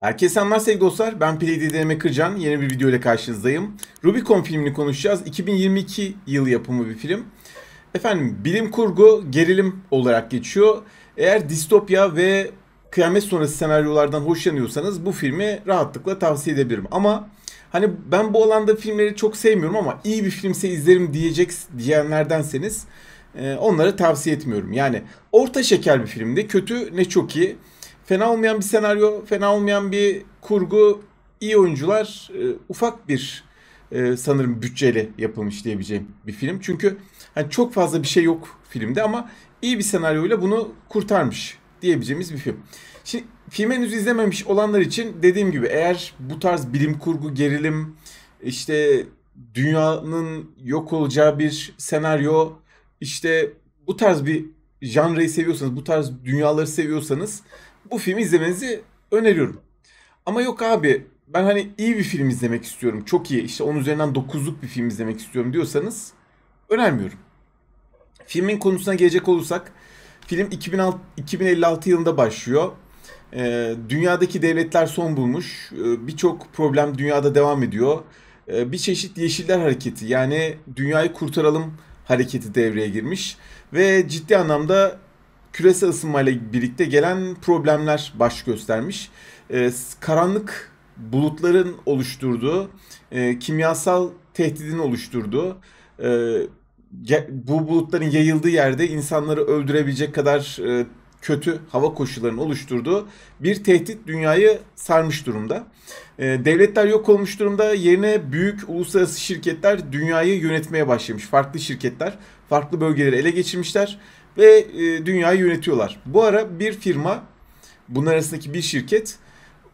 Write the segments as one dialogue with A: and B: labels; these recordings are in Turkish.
A: Herkese selamlar sevgili dostlar. Ben Play Deneme Kırcan. Yeni bir video ile karşınızdayım. Rubicon filmini konuşacağız. 2022 yıl yapımı bir film. Efendim bilim kurgu gerilim olarak geçiyor. Eğer distopya ve kıyamet sonrası senaryolardan hoşlanıyorsanız bu filmi rahatlıkla tavsiye edebilirim. Ama hani ben bu alanda filmleri çok sevmiyorum ama iyi bir filmse izlerim diyecek diyenlerdenseniz e, onları tavsiye etmiyorum. Yani orta şeker bir filmde kötü ne çok iyi. Fena olmayan bir senaryo, fena olmayan bir kurgu, iyi oyuncular, e, ufak bir e, sanırım bütçeli yapılmış diyebileceğim bir film. Çünkü hani çok fazla bir şey yok filmde ama iyi bir senaryoyla bunu kurtarmış diyebileceğimiz bir film. Şimdi film henüz izlememiş olanlar için dediğim gibi eğer bu tarz bilim kurgu, gerilim, işte dünyanın yok olacağı bir senaryo, işte bu tarz bir janrayı seviyorsanız, bu tarz dünyaları seviyorsanız bu filmi izlemenizi öneriyorum. Ama yok abi ben hani iyi bir film izlemek istiyorum. Çok iyi işte 10 üzerinden 9'luk bir film izlemek istiyorum diyorsanız önermiyorum. Filmin konusuna gelecek olursak film 2006, 2056 yılında başlıyor. Ee, dünyadaki devletler son bulmuş. Ee, Birçok problem dünyada devam ediyor. Ee, bir çeşit Yeşiller Hareketi yani Dünyayı Kurtaralım hareketi devreye girmiş. Ve ciddi anlamda küresel ısınmayla birlikte gelen problemler baş göstermiş. E, karanlık bulutların oluşturduğu, e, kimyasal tehdidin oluşturduğu, e, bu bulutların yayıldığı yerde insanları öldürebilecek kadar e, kötü hava koşullarının oluşturduğu bir tehdit dünyayı sarmış durumda. E, devletler yok olmuş durumda. Yerine büyük uluslararası şirketler dünyayı yönetmeye başlamış. Farklı şirketler farklı bölgeleri ele geçirmişler ve e, dünyayı yönetiyorlar. Bu ara bir firma, bunlar arasındaki bir şirket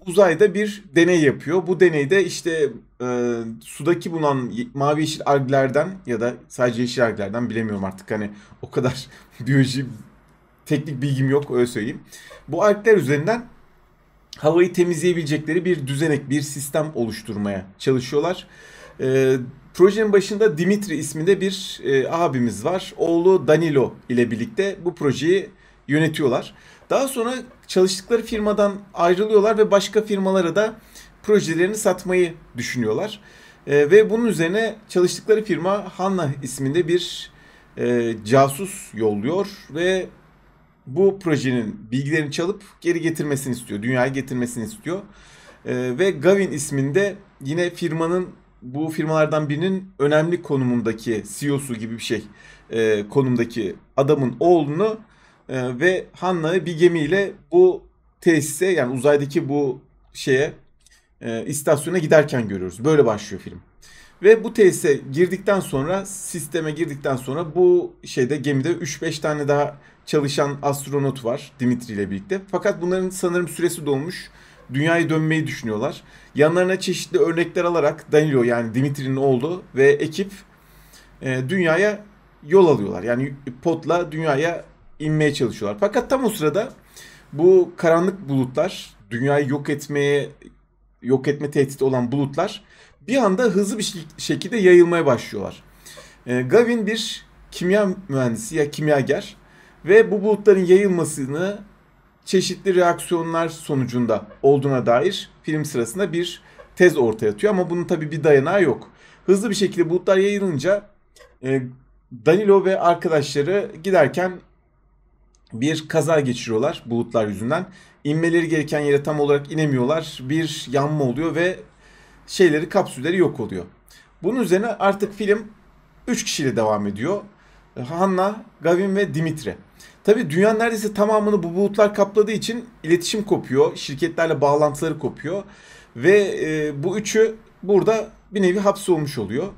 A: uzayda bir deney yapıyor. Bu deneyde işte e, sudaki bulunan mavi yeşil alglerden ya da sadece yeşil alglerden bilemiyorum artık hani o kadar biyoloji teknik bilgim yok öyle söyleyeyim. Bu algler üzerinden havayı temizleyebilecekleri bir düzenek, bir sistem oluşturmaya çalışıyorlar. E, Projenin başında Dimitri isminde bir e, abimiz var. Oğlu Danilo ile birlikte bu projeyi yönetiyorlar. Daha sonra çalıştıkları firmadan ayrılıyorlar ve başka firmalara da projelerini satmayı düşünüyorlar. E, ve bunun üzerine çalıştıkları firma Hanna isminde bir e, casus yolluyor ve bu projenin bilgilerini çalıp geri getirmesini istiyor. Dünyaya getirmesini istiyor. E, ve Gavin isminde yine firmanın bu firmalardan birinin önemli konumundaki CEO'su gibi bir şey e, konumdaki adamın oğlunu e, ve Hanna'yı bir gemiyle bu tesise yani uzaydaki bu şeye e, istasyona giderken görüyoruz. Böyle başlıyor film. Ve bu tesise girdikten sonra sisteme girdikten sonra bu şeyde gemide 3-5 tane daha çalışan astronot var Dimitri ile birlikte. Fakat bunların sanırım süresi dolmuş dünyayı dönmeyi düşünüyorlar. Yanlarına çeşitli örnekler alarak Danilo yani Dimitri'nin oğlu ve ekip e, dünyaya yol alıyorlar. Yani potla dünyaya inmeye çalışıyorlar. Fakat tam o sırada bu karanlık bulutlar dünyayı yok etmeye yok etme tehdidi olan bulutlar bir anda hızlı bir şekilde yayılmaya başlıyorlar. E, Gavin bir kimya mühendisi ya kimyager ve bu bulutların yayılmasını çeşitli reaksiyonlar sonucunda olduğuna dair film sırasında bir tez ortaya atıyor ama bunun tabii bir dayanağı yok. Hızlı bir şekilde bulutlar yayılınca e, Danilo ve arkadaşları giderken bir kaza geçiriyorlar bulutlar yüzünden. İnmeleri gereken yere tam olarak inemiyorlar. Bir yanma oluyor ve şeyleri kapsülleri yok oluyor. Bunun üzerine artık film 3 kişiyle devam ediyor. Hanna, Gavin ve Dimitri. Tabii dünyanın neredeyse tamamını bu bulutlar kapladığı için iletişim kopuyor. Şirketlerle bağlantıları kopuyor. Ve e, bu üçü burada bir nevi hapsolmuş oluyor.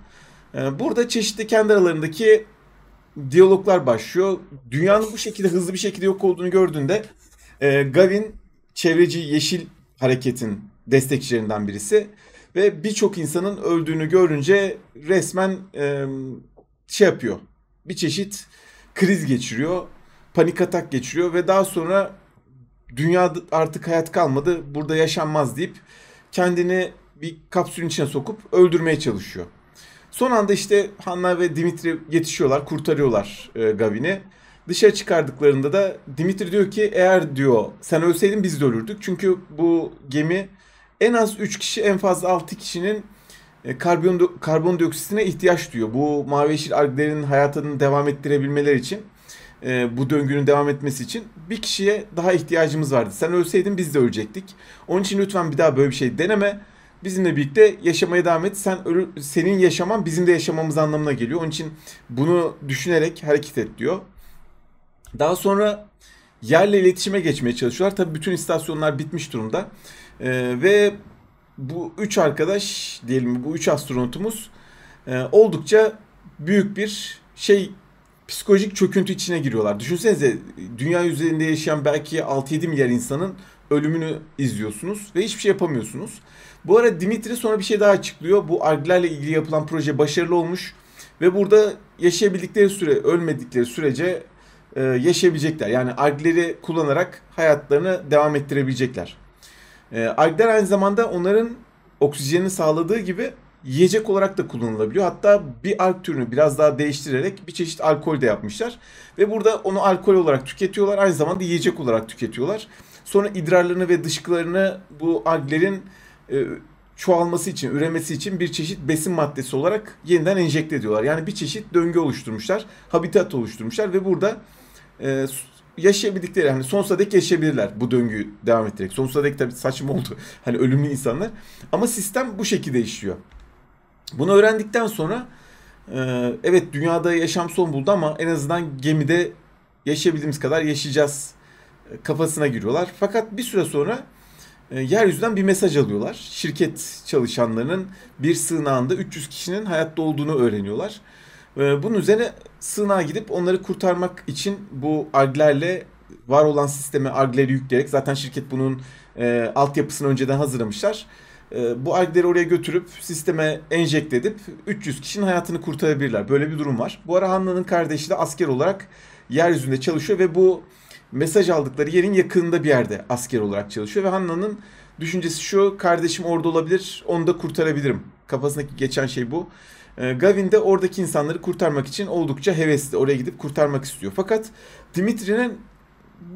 A: E, burada çeşitli kendi aralarındaki diyaloglar başlıyor. Dünyanın bu şekilde hızlı bir şekilde yok olduğunu gördüğünde e, Gavin çevreci yeşil hareketin destekçilerinden birisi ve birçok insanın öldüğünü görünce resmen e, şey yapıyor. Bir çeşit kriz geçiriyor panik atak geçiriyor ve daha sonra dünya artık hayat kalmadı burada yaşanmaz deyip kendini bir kapsülün içine sokup öldürmeye çalışıyor. Son anda işte Hanna ve Dimitri yetişiyorlar kurtarıyorlar e, Gavin'i. Dışarı çıkardıklarında da Dimitri diyor ki eğer diyor sen ölseydin biz de ölürdük. Çünkü bu gemi en az 3 kişi en fazla 6 kişinin e, karbon karbondioksitine ihtiyaç duyuyor. Bu mavi yeşil alglerin hayatını devam ettirebilmeleri için e, bu döngünün devam etmesi için bir kişiye daha ihtiyacımız vardı. Sen ölseydin biz de ölecektik. Onun için lütfen bir daha böyle bir şey deneme. Bizimle birlikte yaşamaya devam et. Sen ölü, senin yaşaman bizim de yaşamamız anlamına geliyor. Onun için bunu düşünerek hareket et diyor. Daha sonra yerle iletişime geçmeye çalışıyorlar. Tabii bütün istasyonlar bitmiş durumda. E, ve bu üç arkadaş diyelim bu üç astronotumuz e, oldukça büyük bir şey psikolojik çöküntü içine giriyorlar. Düşünsenize dünya üzerinde yaşayan belki 6-7 milyar insanın ölümünü izliyorsunuz ve hiçbir şey yapamıyorsunuz. Bu ara Dimitri sonra bir şey daha açıklıyor. Bu arglerle ilgili yapılan proje başarılı olmuş ve burada yaşayabildikleri süre, ölmedikleri sürece e, yaşayabilecekler. Yani argleri kullanarak hayatlarını devam ettirebilecekler. E, argler aynı zamanda onların oksijenini sağladığı gibi yiyecek olarak da kullanılabiliyor. Hatta bir alk türünü biraz daha değiştirerek bir çeşit alkol de yapmışlar. Ve burada onu alkol olarak tüketiyorlar. Aynı zamanda yiyecek olarak tüketiyorlar. Sonra idrarlarını ve dışkılarını bu alglerin e, çoğalması için, üremesi için bir çeşit besin maddesi olarak yeniden enjekte ediyorlar. Yani bir çeşit döngü oluşturmuşlar, habitat oluşturmuşlar ve burada e, yaşayabildikleri hani sonsuza dek yaşayabilirler bu döngüyü devam ettirerek. Sonsuza dek tabii saçma oldu. Hani ölümlü insanlar. Ama sistem bu şekilde işliyor. Bunu öğrendikten sonra e, evet dünyada yaşam son buldu ama en azından gemide yaşayabildiğimiz kadar yaşayacağız e, kafasına giriyorlar. Fakat bir süre sonra e, yeryüzünden bir mesaj alıyorlar. Şirket çalışanlarının bir sığınağında 300 kişinin hayatta olduğunu öğreniyorlar. E, bunun üzerine sığınağa gidip onları kurtarmak için bu arglerle var olan sisteme argleri yükleyerek zaten şirket bunun e, altyapısını önceden hazırlamışlar ee, bu algleri oraya götürüp sisteme enjekte edip 300 kişinin hayatını kurtarabilirler. Böyle bir durum var. Bu ara Hanna'nın kardeşi de asker olarak yeryüzünde çalışıyor ve bu mesaj aldıkları yerin yakınında bir yerde asker olarak çalışıyor ve Hanna'nın düşüncesi şu kardeşim orada olabilir onu da kurtarabilirim. Kafasındaki geçen şey bu. Ee, Gavin de oradaki insanları kurtarmak için oldukça hevesli. Oraya gidip kurtarmak istiyor. Fakat Dimitri'nin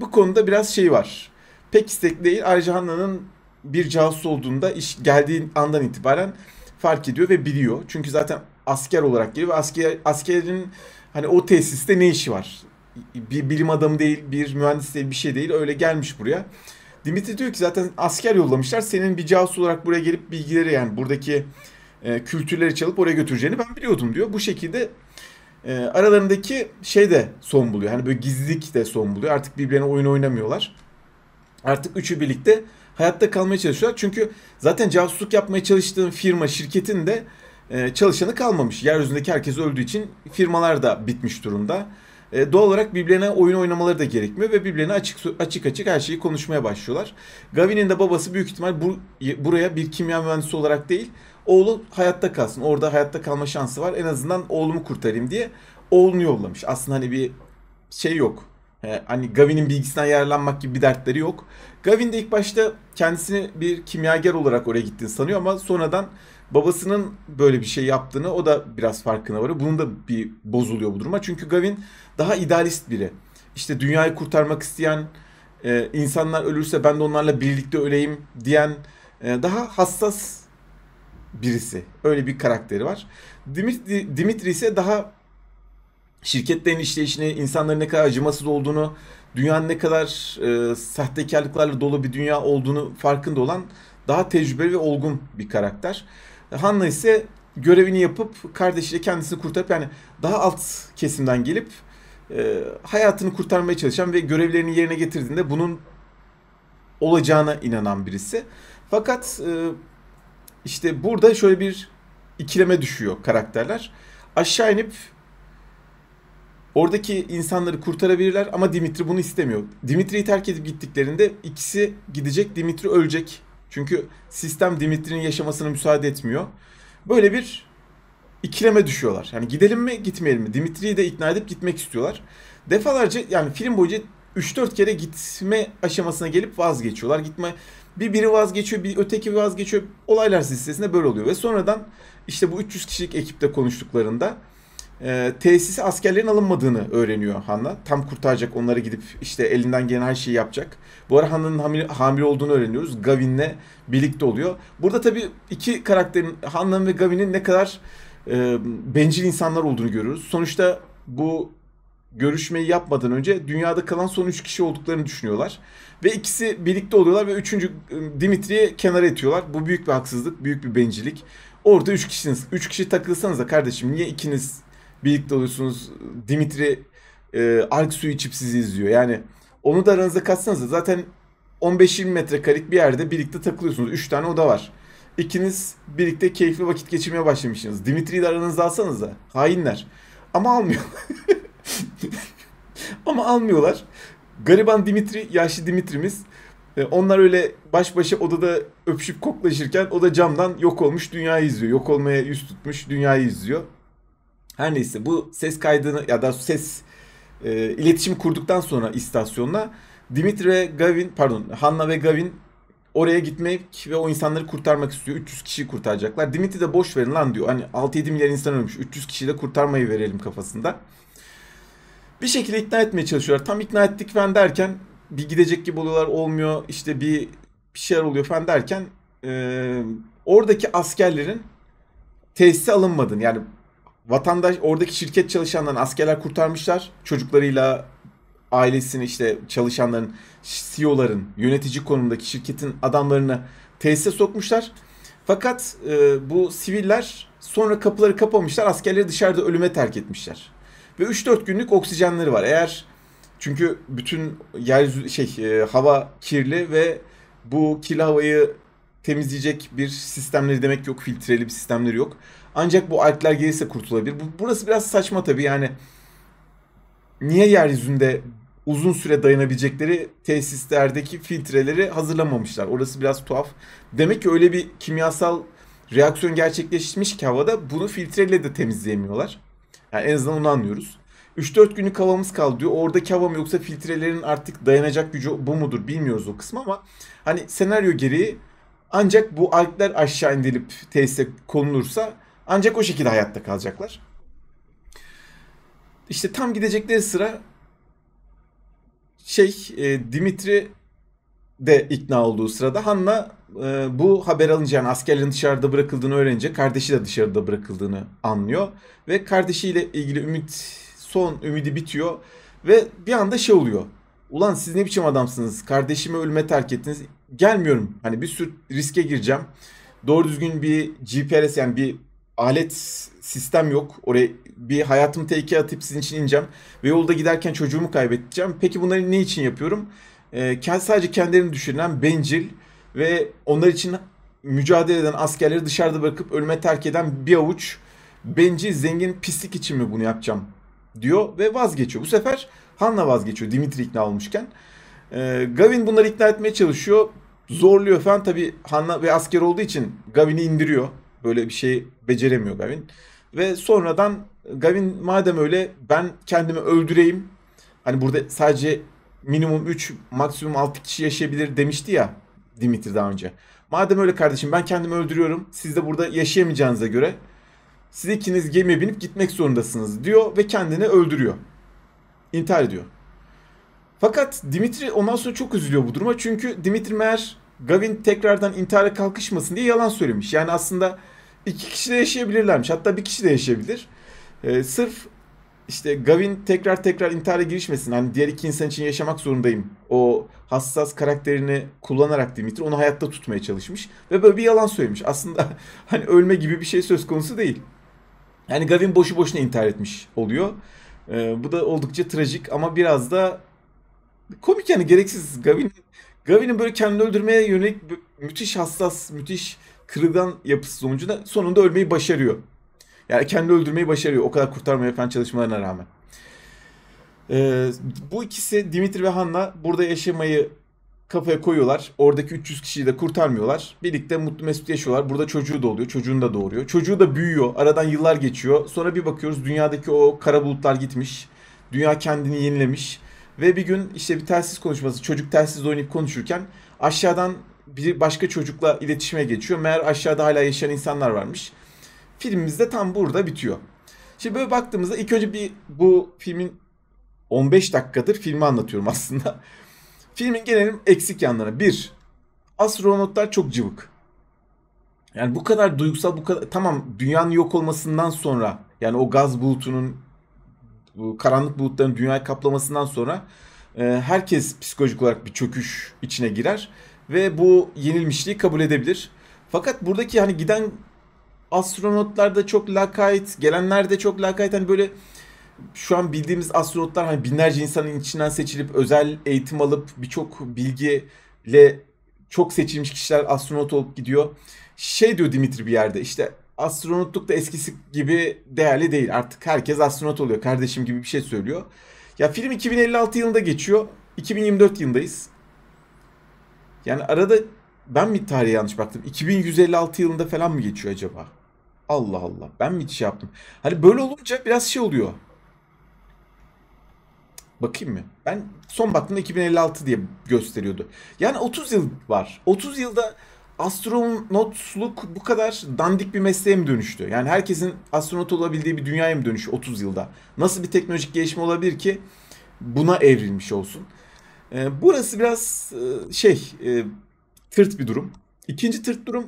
A: bu konuda biraz şey var. Pek istekli değil. Ayrıca Hanna'nın bir casus olduğunda iş geldiği andan itibaren fark ediyor ve biliyor. Çünkü zaten asker olarak geliyor ve asker, askerin hani o tesiste ne işi var? Bir bilim adamı değil, bir mühendis değil, bir şey değil. Öyle gelmiş buraya. Dimitri diyor ki zaten asker yollamışlar. Senin bir casus olarak buraya gelip bilgileri yani buradaki e, kültürleri çalıp oraya götüreceğini ben biliyordum diyor. Bu şekilde e, aralarındaki şey de son buluyor. Hani böyle gizlilik de son buluyor. Artık birbirlerine oyun oynamıyorlar. Artık üçü birlikte hayatta kalmaya çalışıyorlar. Çünkü zaten casusluk yapmaya çalıştığın firma, şirketin de e, çalışanı kalmamış. Yeryüzündeki herkes öldüğü için firmalar da bitmiş durumda. E, doğal olarak birbirlerine oyun oynamaları da gerekmiyor ve birbirlerine açık açık açık her şeyi konuşmaya başlıyorlar. Gavin'in de babası büyük ihtimal bu, buraya bir kimya mühendisi olarak değil, oğlu hayatta kalsın. Orada hayatta kalma şansı var. En azından oğlumu kurtarayım diye oğlunu yollamış. Aslında hani bir şey yok. Ee, hani Gavi'nin bilgisinden yararlanmak gibi bir dertleri yok. Gavin de ilk başta kendisini bir kimyager olarak oraya gittiğini sanıyor ama sonradan babasının böyle bir şey yaptığını o da biraz farkına varıyor. Bunun da bir bozuluyor bu duruma. Çünkü Gavin daha idealist biri. İşte dünyayı kurtarmak isteyen, e, insanlar ölürse ben de onlarla birlikte öleyim diyen e, daha hassas birisi. Öyle bir karakteri var. Dimitri, Dimitri ise daha şirketlerin işleyişini, insanların ne kadar acımasız olduğunu, dünyanın ne kadar e, sahtekarlıklarla dolu bir dünya olduğunu farkında olan daha tecrübeli ve olgun bir karakter. Hanna ise görevini yapıp kardeşiyle kendisini kurtarıp yani daha alt kesimden gelip e, hayatını kurtarmaya çalışan ve görevlerini yerine getirdiğinde bunun olacağına inanan birisi. Fakat e, işte burada şöyle bir ikileme düşüyor karakterler. Aşağı inip Oradaki insanları kurtarabilirler ama Dimitri bunu istemiyor. Dimitri'yi terk edip gittiklerinde ikisi gidecek, Dimitri ölecek. Çünkü sistem Dimitri'nin yaşamasına müsaade etmiyor. Böyle bir ikileme düşüyorlar. Yani gidelim mi gitmeyelim mi? Dimitri'yi de ikna edip gitmek istiyorlar. Defalarca yani film boyunca 3-4 kere gitme aşamasına gelip vazgeçiyorlar. Gitme bir biri vazgeçiyor, bir öteki vazgeçiyor. Olaylar silsilesinde böyle oluyor ve sonradan işte bu 300 kişilik ekipte konuştuklarında e, ee, tesise askerlerin alınmadığını öğreniyor Hanna. Tam kurtaracak onları gidip işte elinden gelen her şeyi yapacak. Bu ara Hanna'nın hamile, hamile olduğunu öğreniyoruz. Gavin'le birlikte oluyor. Burada tabii iki karakterin Hanna'nın ve Gavin'in ne kadar e, bencil insanlar olduğunu görüyoruz. Sonuçta bu görüşmeyi yapmadan önce dünyada kalan son 3 kişi olduklarını düşünüyorlar. Ve ikisi birlikte oluyorlar ve üçüncü e, Dimitri'yi kenara itiyorlar. Bu büyük bir haksızlık, büyük bir bencilik. Orada 3 kişisiniz. 3 kişi takılsanız da kardeşim niye ikiniz birlikte oluyorsunuz. Dimitri e, ark suyu içip sizi izliyor. Yani onu da aranıza katsanız da zaten 15-20 metrekarelik bir yerde birlikte takılıyorsunuz. 3 tane oda var. İkiniz birlikte keyifli vakit geçirmeye başlamışsınız. Dimitri'yi de aranızda alsanız da. Hainler. Ama almıyor. Ama almıyorlar. Gariban Dimitri, yaşlı Dimitri'miz. E, onlar öyle baş başa odada öpüşüp koklaşırken o da camdan yok olmuş dünyayı izliyor. Yok olmaya yüz tutmuş dünyayı izliyor. Her neyse bu ses kaydını ya da ses e, iletişim kurduktan sonra istasyonla Dimitri ve Gavin pardon Hanna ve Gavin oraya gitmek ve o insanları kurtarmak istiyor. 300 kişiyi kurtaracaklar. Dimitri de boş verin lan diyor. Hani 6-7 milyar insan ölmüş. 300 kişiyi de kurtarmayı verelim kafasında. Bir şekilde ikna etmeye çalışıyorlar. Tam ikna ettik falan derken bir gidecek gibi oluyorlar olmuyor. İşte bir, bir şeyler oluyor falan derken e, oradaki askerlerin tesise alınmadığını yani vatandaş oradaki şirket çalışanlarını askerler kurtarmışlar. Çocuklarıyla ailesini işte çalışanların, CEO'ların, yönetici konumdaki şirketin adamlarını tesise sokmuşlar. Fakat e, bu siviller sonra kapıları kapamışlar. Askerleri dışarıda ölüme terk etmişler. Ve 3-4 günlük oksijenleri var. Eğer çünkü bütün yer şey e, hava kirli ve bu kirli havayı temizleyecek bir sistemleri demek yok. Filtreli bir sistemleri yok. Ancak bu alpler gelirse kurtulabilir. Bu, burası biraz saçma tabii yani. Niye yeryüzünde uzun süre dayanabilecekleri tesislerdeki filtreleri hazırlamamışlar. Orası biraz tuhaf. Demek ki öyle bir kimyasal reaksiyon gerçekleşmiş ki havada bunu filtreyle de temizleyemiyorlar. Yani en azından onu anlıyoruz. 3-4 günlük havamız kaldı diyor. Oradaki hava mı yoksa filtrelerin artık dayanacak gücü bu mudur bilmiyoruz o kısmı ama hani senaryo gereği ancak bu algler aşağı indirilip tesise konulursa ancak o şekilde hayatta kalacaklar. İşte tam gidecekleri sıra şey e, Dimitri de ikna olduğu sırada Hanna e, bu haber alınca yani askerlerin dışarıda bırakıldığını öğrenince kardeşi de dışarıda bırakıldığını anlıyor. Ve kardeşiyle ilgili ümit son ümidi bitiyor ve bir anda şey oluyor. Ulan siz ne biçim adamsınız kardeşimi ölüme terk ettiniz gelmiyorum. Hani bir sürü riske gireceğim. Doğru düzgün bir GPS yani bir alet sistem yok. Oraya bir hayatımı tehlikeye atıp sizin için ineceğim. Ve yolda giderken çocuğumu kaybedeceğim. Peki bunları ne için yapıyorum? Ee, sadece kendilerini düşünen bencil ve onlar için mücadele eden askerleri dışarıda bırakıp ölüme terk eden bir avuç bencil zengin pislik için mi bunu yapacağım diyor ve vazgeçiyor. Bu sefer Han'la vazgeçiyor Dimitri ikna olmuşken. Ee, Gavin bunları ikna etmeye çalışıyor zorluyor falan tabi Hanna ve asker olduğu için Gavin'i indiriyor. Böyle bir şey beceremiyor Gavin. Ve sonradan Gavin madem öyle ben kendimi öldüreyim. Hani burada sadece minimum 3 maksimum 6 kişi yaşayabilir demişti ya Dimitri daha önce. Madem öyle kardeşim ben kendimi öldürüyorum. Siz de burada yaşayamayacağınıza göre siz ikiniz gemiye binip gitmek zorundasınız diyor ve kendini öldürüyor. İntihar ediyor. Fakat Dimitri ondan sonra çok üzülüyor bu duruma. Çünkü Dimitri meğer Gavin tekrardan intihara kalkışmasın diye yalan söylemiş. Yani aslında iki kişi de yaşayabilirlermiş. Hatta bir kişi de yaşayabilir. Ee, sırf işte Gavin tekrar tekrar intihara girişmesin. Hani diğer iki insan için yaşamak zorundayım. O hassas karakterini kullanarak Dimitri onu hayatta tutmaya çalışmış. Ve böyle bir yalan söylemiş. Aslında hani ölme gibi bir şey söz konusu değil. Yani Gavin boşu boşuna intihar etmiş oluyor. Ee, bu da oldukça trajik ama biraz da komik yani gereksiz. Gavin'in Gavin'in böyle kendini öldürmeye yönelik müthiş hassas, müthiş kırılgan yapısı sonucunda sonunda ölmeyi başarıyor. Yani kendi öldürmeyi başarıyor o kadar kurtarmaya falan çalışmalarına rağmen. Ee, bu ikisi Dimitri ve Hanna burada yaşamayı kafaya koyuyorlar. Oradaki 300 kişiyi de kurtarmıyorlar. Birlikte mutlu mesut yaşıyorlar. Burada çocuğu da oluyor. Çocuğunu da doğuruyor. Çocuğu da büyüyor. Aradan yıllar geçiyor. Sonra bir bakıyoruz dünyadaki o kara bulutlar gitmiş. Dünya kendini yenilemiş. Ve bir gün işte bir telsiz konuşması çocuk telsiz oynayıp konuşurken aşağıdan bir başka çocukla iletişime geçiyor. Meğer aşağıda hala yaşayan insanlar varmış. Filmimiz de tam burada bitiyor. Şimdi böyle baktığımızda ilk önce bir bu filmin 15 dakikadır filmi anlatıyorum aslında. Filmin gelelim eksik yanlarına. Bir, astronotlar çok cıvık. Yani bu kadar duygusal bu kadar tamam dünyanın yok olmasından sonra yani o gaz bulutunun bu karanlık bulutların dünyayı kaplamasından sonra e, herkes psikolojik olarak bir çöküş içine girer ve bu yenilmişliği kabul edebilir. Fakat buradaki hani giden astronotlar da çok lakayt, gelenler de çok lakayt. Hani böyle şu an bildiğimiz astronotlar hani binlerce insanın içinden seçilip özel eğitim alıp birçok bilgiyle çok seçilmiş kişiler astronot olup gidiyor. Şey diyor Dimitri bir yerde işte astronotluk da eskisi gibi değerli değil. Artık herkes astronot oluyor kardeşim gibi bir şey söylüyor. Ya film 2056 yılında geçiyor. 2024 yılındayız. Yani arada ben mi tarihe yanlış baktım? 2156 yılında falan mı geçiyor acaba? Allah Allah. Ben mi şey yaptım? Hani böyle olunca biraz şey oluyor. Bakayım mı? Ben son baktığımda 2056 diye gösteriyordu. Yani 30 yıl var. 30 yılda astronotluk bu kadar dandik bir mesleğe mi dönüştü? Yani herkesin astronot olabildiği bir dünyaya mı dönüşü 30 yılda? Nasıl bir teknolojik gelişme olabilir ki buna evrilmiş olsun? E, burası biraz e, şey e, tırt bir durum. İkinci tırt durum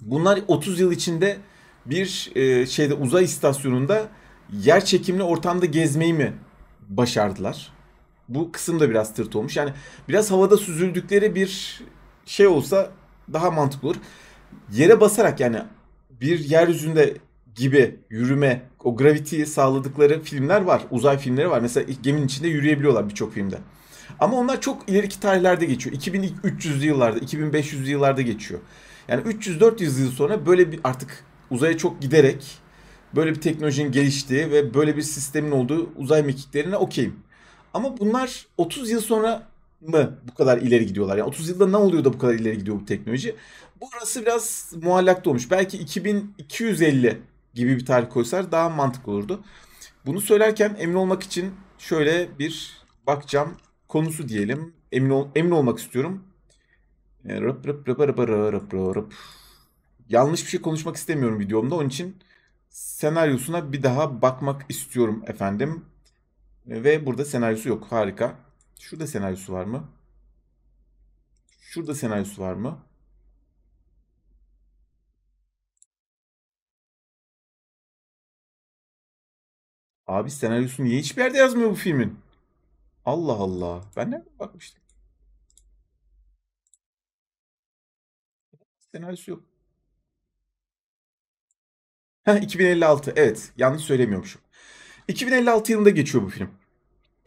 A: bunlar 30 yıl içinde bir e, şeyde uzay istasyonunda yer çekimli ortamda gezmeyi mi başardılar? Bu kısım da biraz tırt olmuş. Yani biraz havada süzüldükleri bir şey olsa daha mantıklı olur. Yere basarak yani bir yeryüzünde gibi yürüme, o gravitiyi sağladıkları filmler var. Uzay filmleri var. Mesela geminin içinde yürüyebiliyorlar birçok filmde. Ama onlar çok ileriki tarihlerde geçiyor. 2300'lü yıllarda, 2500'lü yıllarda geçiyor. Yani 300-400 yıl sonra böyle bir artık uzaya çok giderek böyle bir teknolojinin geliştiği ve böyle bir sistemin olduğu uzay mekiklerine okeyim. Ama bunlar 30 yıl sonra mı bu kadar ileri gidiyorlar? Yani 30 yılda ne oluyor da bu kadar ileri gidiyor bu teknoloji? Burası biraz muallak olmuş. Belki 2250 gibi bir tarih koysalar daha mantıklı olurdu. Bunu söylerken emin olmak için şöyle bir bakacağım konusu diyelim. Emin, ol, emin olmak istiyorum. Ee, rıp rıp rıp rıp rıp rıp rıp. Yanlış bir şey konuşmak istemiyorum videomda. Onun için senaryosuna bir daha bakmak istiyorum efendim. Ve burada senaryosu yok. Harika. Şurada senaryosu var mı? Şurada senaryosu var mı? Abi senaryosu niye hiçbir yerde yazmıyor bu filmin? Allah Allah. Ben nereden bakmıştım? Senaryosu yok. Heh, 2056. Evet. Yanlış söylemiyormuşum. 2056 yılında geçiyor bu film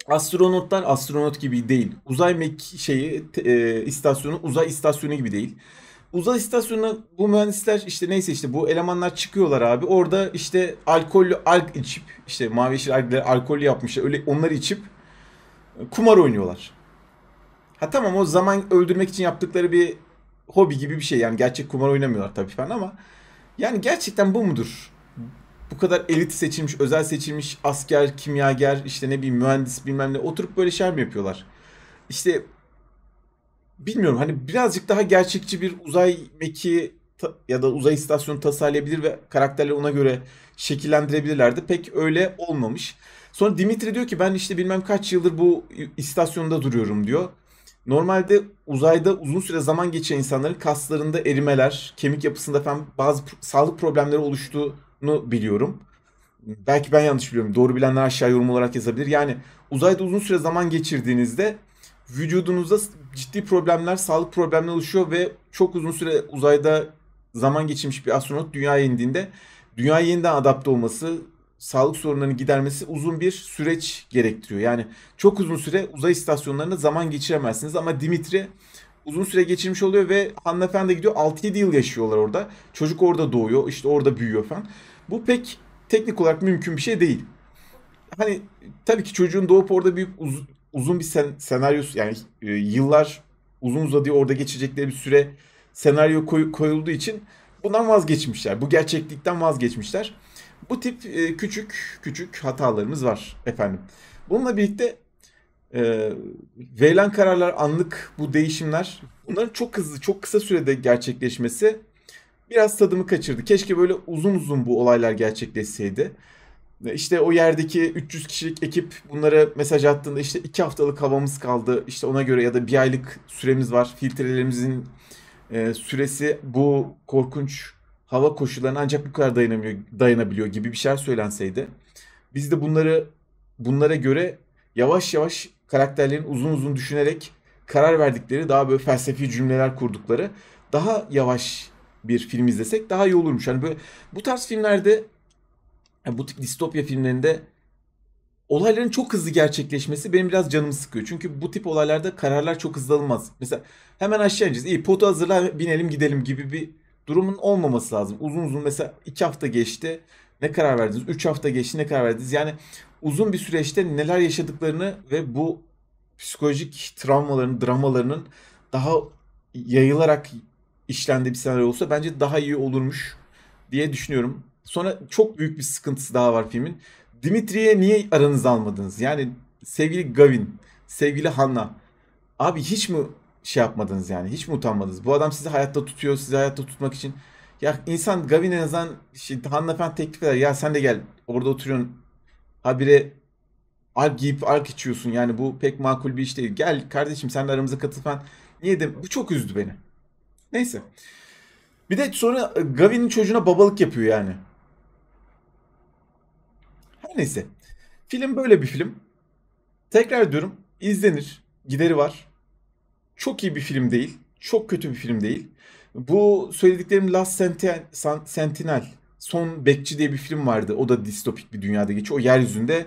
A: astronotlar astronot gibi değil. Uzay mek şeyi e, istasyonu uzay istasyonu gibi değil. Uzay istasyonuna bu mühendisler işte neyse işte bu elemanlar çıkıyorlar abi. Orada işte alkollü alk içip işte mavi yeşil algler alkollü yapmışlar. Öyle onları içip kumar oynuyorlar. Ha tamam o zaman öldürmek için yaptıkları bir hobi gibi bir şey. Yani gerçek kumar oynamıyorlar tabii falan ama yani gerçekten bu mudur? bu kadar elit seçilmiş, özel seçilmiş asker, kimyager, işte ne bileyim mühendis bilmem ne oturup böyle şey mi yapıyorlar? İşte bilmiyorum hani birazcık daha gerçekçi bir uzay meki ya da uzay istasyonu tasarlayabilir ve karakterleri ona göre şekillendirebilirlerdi. Pek öyle olmamış. Sonra Dimitri diyor ki ben işte bilmem kaç yıldır bu istasyonda duruyorum diyor. Normalde uzayda uzun süre zaman geçen insanların kaslarında erimeler, kemik yapısında falan bazı sağlık problemleri oluştuğu bunu biliyorum. Belki ben yanlış biliyorum. Doğru bilenler aşağı yorum olarak yazabilir. Yani uzayda uzun süre zaman geçirdiğinizde vücudunuzda ciddi problemler, sağlık problemleri oluşuyor ve çok uzun süre uzayda zaman geçirmiş bir astronot dünyaya indiğinde dünyaya yeniden adapte olması, sağlık sorunlarını gidermesi uzun bir süreç gerektiriyor. Yani çok uzun süre uzay istasyonlarında zaman geçiremezsiniz ama Dimitri uzun süre geçirmiş oluyor ve hanımefendi gidiyor 6-7 yıl yaşıyorlar orada. Çocuk orada doğuyor, işte orada büyüyor falan. Bu pek teknik olarak mümkün bir şey değil. Hani tabii ki çocuğun doğup orada büyük uz, uzun bir sen, senaryosu yani e, yıllar uzun uzadı orada geçecekleri bir süre senaryo koy, koyulduğu için bundan vazgeçmişler. Bu gerçeklikten vazgeçmişler. Bu tip e, küçük küçük hatalarımız var efendim. Bununla birlikte e, verilen kararlar anlık bu değişimler bunların çok hızlı çok kısa sürede gerçekleşmesi biraz tadımı kaçırdı. Keşke böyle uzun uzun bu olaylar gerçekleşseydi. İşte o yerdeki 300 kişilik ekip bunlara mesaj attığında işte 2 haftalık havamız kaldı. İşte ona göre ya da bir aylık süremiz var. Filtrelerimizin e, süresi bu korkunç hava koşullarına ancak bu kadar dayanamıyor, dayanabiliyor gibi bir şeyler söylenseydi. Biz de bunları bunlara göre yavaş yavaş karakterlerin uzun uzun düşünerek karar verdikleri daha böyle felsefi cümleler kurdukları daha yavaş bir film izlesek daha iyi olurmuş. Yani böyle bu tarz filmlerde yani bu tip distopya filmlerinde olayların çok hızlı gerçekleşmesi benim biraz canımı sıkıyor. Çünkü bu tip olaylarda kararlar çok hızlı alınmaz. Mesela hemen aşağı ineceğiz. İyi potu hazırla binelim gidelim gibi bir durumun olmaması lazım. Uzun uzun mesela 2 hafta geçti. Ne karar verdiniz? 3 hafta geçti ne karar verdiniz? Yani uzun bir süreçte neler yaşadıklarını ve bu psikolojik travmaların, dramalarının daha yayılarak işlendi bir senaryo olsa bence daha iyi olurmuş diye düşünüyorum. Sonra çok büyük bir sıkıntısı daha var filmin. Dimitri'ye niye aranızı almadınız? Yani sevgili Gavin, sevgili Hanna. Abi hiç mi şey yapmadınız yani? Hiç mi utanmadınız? Bu adam sizi hayatta tutuyor, sizi hayatta tutmak için. Ya insan Gavin en azından şey, Hanna falan teklif eder. Ya sen de gel orada oturuyorsun. Habire ark giyip ark içiyorsun. Yani bu pek makul bir iş değil. Gel kardeşim sen de aramıza katıl falan. Niye de bu çok üzdü beni. Neyse. Bir de sonra e, Gavi'nin çocuğuna babalık yapıyor yani. Her neyse. Film böyle bir film. Tekrar diyorum izlenir. Gideri var. Çok iyi bir film değil. Çok kötü bir film değil. Bu söylediklerim Last Sentinel. Son Bekçi diye bir film vardı. O da distopik bir dünyada geçiyor. O yeryüzünde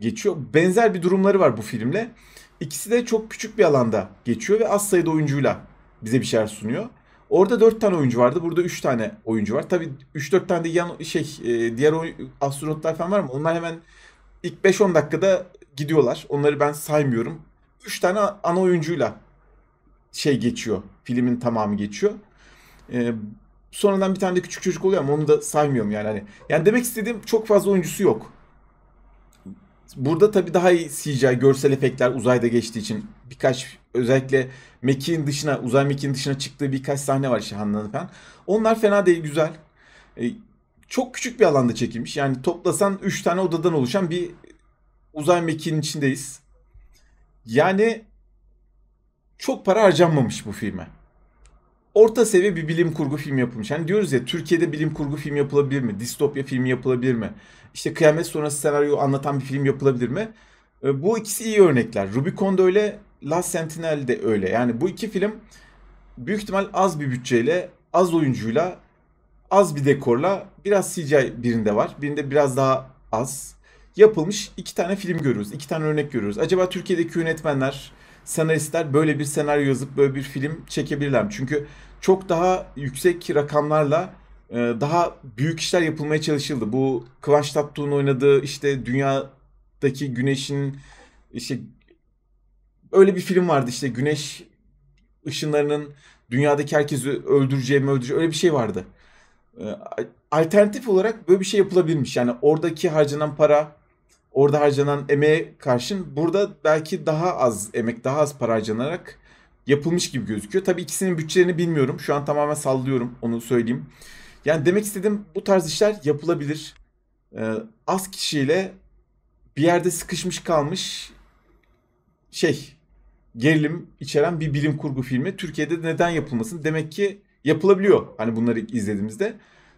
A: geçiyor. Benzer bir durumları var bu filmle. İkisi de çok küçük bir alanda geçiyor ve az sayıda oyuncuyla bize bir şeyler sunuyor. Orada 4 tane oyuncu vardı. Burada 3 tane oyuncu var. Tabii 3-4 tane de yan şey e, diğer astronotlar falan var mı? Onlar hemen ilk 5-10 dakikada gidiyorlar. Onları ben saymıyorum. 3 tane ana oyuncuyla şey geçiyor. Filmin tamamı geçiyor. Ee, sonradan bir tane de küçük çocuk oluyor ama onu da saymıyorum yani. Hani, yani demek istediğim çok fazla oyuncusu yok. Burada tabi daha iyi CGI, görsel efektler uzayda geçtiği için birkaç özellikle mekiğin dışına, uzay mekiğin dışına çıktığı birkaç sahne var işte Hanlan'ın falan. Onlar fena değil, güzel. E, çok küçük bir alanda çekilmiş. Yani toplasan 3 tane odadan oluşan bir uzay mekiğinin içindeyiz. Yani çok para harcanmamış bu filme orta seviye bir bilim kurgu film yapılmış. Hani diyoruz ya Türkiye'de bilim kurgu film yapılabilir mi? Distopya filmi yapılabilir mi? İşte kıyamet sonrası senaryo anlatan bir film yapılabilir mi? E, bu ikisi iyi örnekler. Rubicon'da öyle, Last Sentinel de öyle. Yani bu iki film büyük ihtimal az bir bütçeyle, az oyuncuyla, az bir dekorla, biraz CGI birinde var. Birinde biraz daha az yapılmış iki tane film görüyoruz. iki tane örnek görüyoruz. Acaba Türkiye'deki yönetmenler senaristler böyle bir senaryo yazıp böyle bir film çekebilirler. Çünkü çok daha yüksek rakamlarla e, daha büyük işler yapılmaya çalışıldı. Bu Kıvanç Tatlıtuğ'un oynadığı işte dünyadaki güneşin işte öyle bir film vardı işte güneş ışınlarının dünyadaki herkesi öldüreceği mi öyle bir şey vardı. E, alternatif olarak böyle bir şey yapılabilmiş. Yani oradaki harcanan para orada harcanan emeğe karşın burada belki daha az emek, daha az para harcanarak yapılmış gibi gözüküyor. Tabii ikisinin bütçelerini bilmiyorum. Şu an tamamen sallıyorum onu söyleyeyim. Yani demek istediğim bu tarz işler yapılabilir. Ee, az kişiyle bir yerde sıkışmış kalmış şey gerilim içeren bir bilim kurgu filmi Türkiye'de neden yapılmasın? Demek ki yapılabiliyor. Hani bunları izlediğimizde.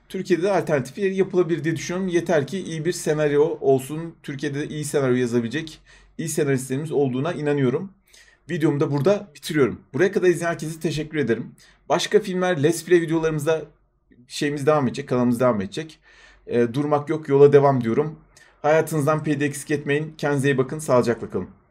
A: Türkiye'de de alternatifi yapılabilir diye düşünüyorum. Yeter ki iyi bir senaryo olsun. Türkiye'de de iyi senaryo yazabilecek iyi senaristlerimiz olduğuna inanıyorum. Videomu da burada bitiriyorum. Buraya kadar izleyen herkese teşekkür ederim. Başka filmler, Let's Play videolarımızda şeyimiz devam edecek, kanalımız devam edecek. E, durmak yok, yola devam diyorum. Hayatınızdan pd eksik etmeyin. Kendinize iyi bakın, sağlıcakla kalın.